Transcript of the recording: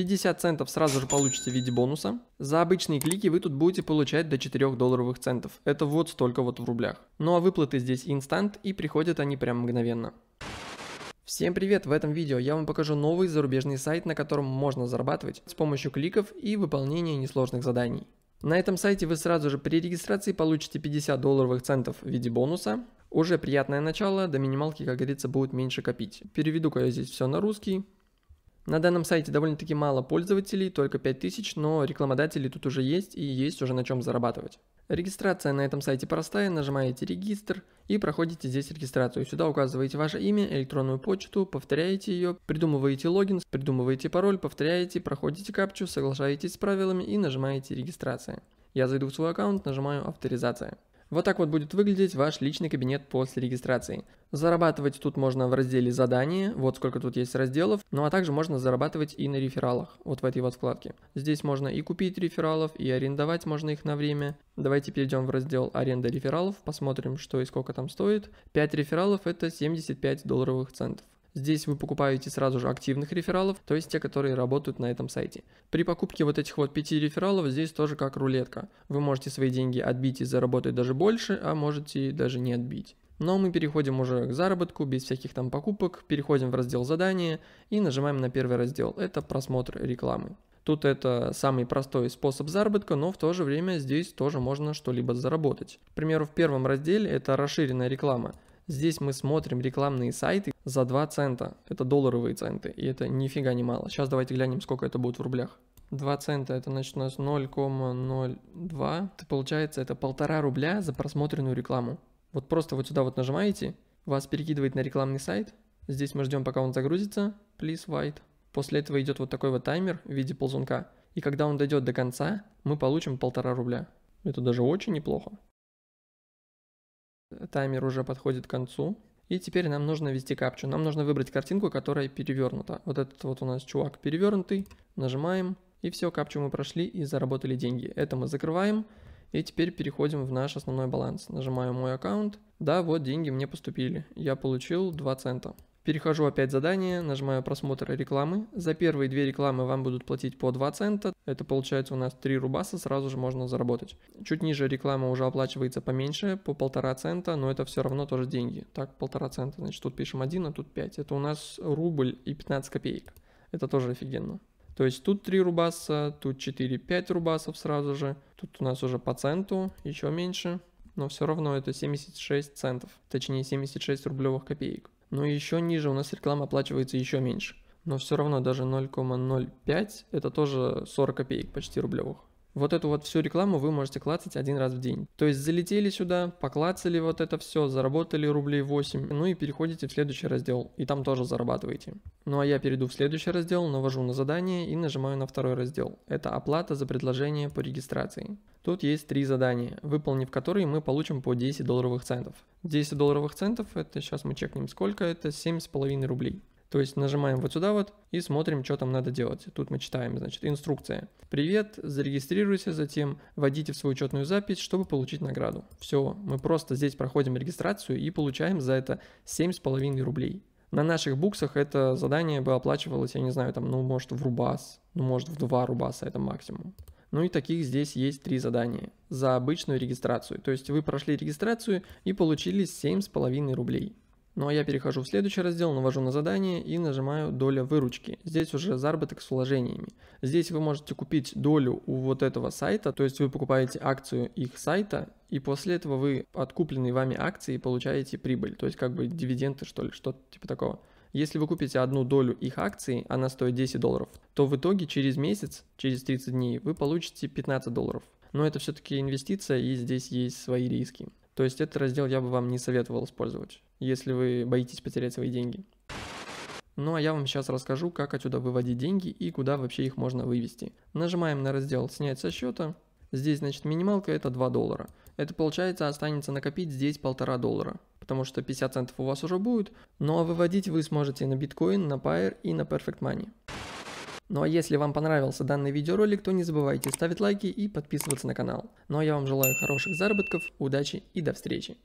50 центов сразу же получите в виде бонуса. За обычные клики вы тут будете получать до 4 долларовых центов. Это вот столько вот в рублях. Ну а выплаты здесь инстант и приходят они прям мгновенно. Всем привет! В этом видео я вам покажу новый зарубежный сайт, на котором можно зарабатывать с помощью кликов и выполнения несложных заданий. На этом сайте вы сразу же при регистрации получите 50 долларовых центов в виде бонуса. Уже приятное начало, до минималки, как говорится, будет меньше копить. Переведу-ка я здесь все на русский. На данном сайте довольно-таки мало пользователей, только 5000, но рекламодатели тут уже есть и есть уже на чем зарабатывать. Регистрация на этом сайте простая, нажимаете «Регистр» и проходите здесь регистрацию. Сюда указываете ваше имя, электронную почту, повторяете ее, придумываете логин, придумываете пароль, повторяете, проходите капчу, соглашаетесь с правилами и нажимаете «Регистрация». Я зайду в свой аккаунт, нажимаю «Авторизация». Вот так вот будет выглядеть ваш личный кабинет после регистрации. Зарабатывать тут можно в разделе задания, вот сколько тут есть разделов, ну а также можно зарабатывать и на рефералах, вот в этой вот вкладке. Здесь можно и купить рефералов, и арендовать можно их на время. Давайте перейдем в раздел «Аренда рефералов», посмотрим, что и сколько там стоит. 5 рефералов – это 75 долларовых центов. Здесь вы покупаете сразу же активных рефералов, то есть те, которые работают на этом сайте. При покупке вот этих вот 5 рефералов здесь тоже как рулетка. Вы можете свои деньги отбить и заработать даже больше, а можете даже не отбить. Но мы переходим уже к заработку, без всяких там покупок, переходим в раздел задания и нажимаем на первый раздел, это просмотр рекламы. Тут это самый простой способ заработка, но в то же время здесь тоже можно что-либо заработать. К примеру, в первом разделе это расширенная реклама. Здесь мы смотрим рекламные сайты за 2 цента. Это долларовые центы, и это нифига не мало. Сейчас давайте глянем, сколько это будет в рублях. 2 цента, это значит у нас 0,02. Это получается, это полтора рубля за просмотренную рекламу. Вот просто вот сюда вот нажимаете, вас перекидывает на рекламный сайт. Здесь мы ждем, пока он загрузится. Please wait. После этого идет вот такой вот таймер в виде ползунка. И когда он дойдет до конца, мы получим полтора рубля. Это даже очень неплохо. Таймер уже подходит к концу. И теперь нам нужно ввести капчу. Нам нужно выбрать картинку, которая перевернута. Вот этот вот у нас чувак перевернутый. Нажимаем. И все, капчу мы прошли и заработали деньги. Это мы закрываем. И теперь переходим в наш основной баланс. Нажимаю мой аккаунт. Да, вот деньги мне поступили. Я получил 2 цента. Перехожу опять задание, нажимаю просмотр рекламы. За первые две рекламы вам будут платить по 2 цента. Это получается у нас 3 рубаса, сразу же можно заработать. Чуть ниже реклама уже оплачивается поменьше, по полтора цента, но это все равно тоже деньги. Так, полтора цента, значит тут пишем 1, а тут 5. Это у нас рубль и 15 копеек. Это тоже офигенно. То есть тут 3 рубаса, тут 4-5 рубасов сразу же. Тут у нас уже по центу, еще меньше. Но все равно это 76 центов, точнее 76 рублевых копеек но еще ниже у нас реклама оплачивается еще меньше. Но все равно даже 0,05 это тоже 40 копеек почти рублевых. Вот эту вот всю рекламу вы можете клацать один раз в день. То есть залетели сюда, поклацали вот это все, заработали рублей 8, ну и переходите в следующий раздел, и там тоже зарабатываете. Ну а я перейду в следующий раздел, навожу на задание и нажимаю на второй раздел. Это оплата за предложение по регистрации. Тут есть три задания, выполнив которые мы получим по 10 долларовых центов. 10 долларовых центов, это сейчас мы чекнем сколько, это 7,5 рублей. То есть нажимаем вот сюда вот и смотрим, что там надо делать. Тут мы читаем, значит, инструкция. Привет, зарегистрируйся, затем вводите в свою учетную запись, чтобы получить награду. Все, мы просто здесь проходим регистрацию и получаем за это 7,5 рублей. На наших буксах это задание бы оплачивалось, я не знаю, там, ну, может, в рубас, ну, может, в два рубаса это максимум. Ну и таких здесь есть три задания за обычную регистрацию. То есть вы прошли регистрацию и получили 7,5 рублей. Ну а я перехожу в следующий раздел, навожу на задание и нажимаю «Доля выручки». Здесь уже заработок с вложениями. Здесь вы можете купить долю у вот этого сайта, то есть вы покупаете акцию их сайта, и после этого вы от купленной вами акции получаете прибыль, то есть как бы дивиденды что ли, что-то типа такого. Если вы купите одну долю их акции, она стоит 10 долларов, то в итоге через месяц, через 30 дней, вы получите 15 долларов. Но это все-таки инвестиция и здесь есть свои риски. То есть этот раздел я бы вам не советовал использовать, если вы боитесь потерять свои деньги. Ну а я вам сейчас расскажу, как отсюда выводить деньги и куда вообще их можно вывести. Нажимаем на раздел «Снять со счета». Здесь, значит, минималка это 2 доллара. Это получается останется накопить здесь полтора доллара, потому что 50 центов у вас уже будет. Ну а выводить вы сможете на биткоин, на Pair и на Perfect Money. Ну а если вам понравился данный видеоролик, то не забывайте ставить лайки и подписываться на канал. Ну а я вам желаю хороших заработков, удачи и до встречи.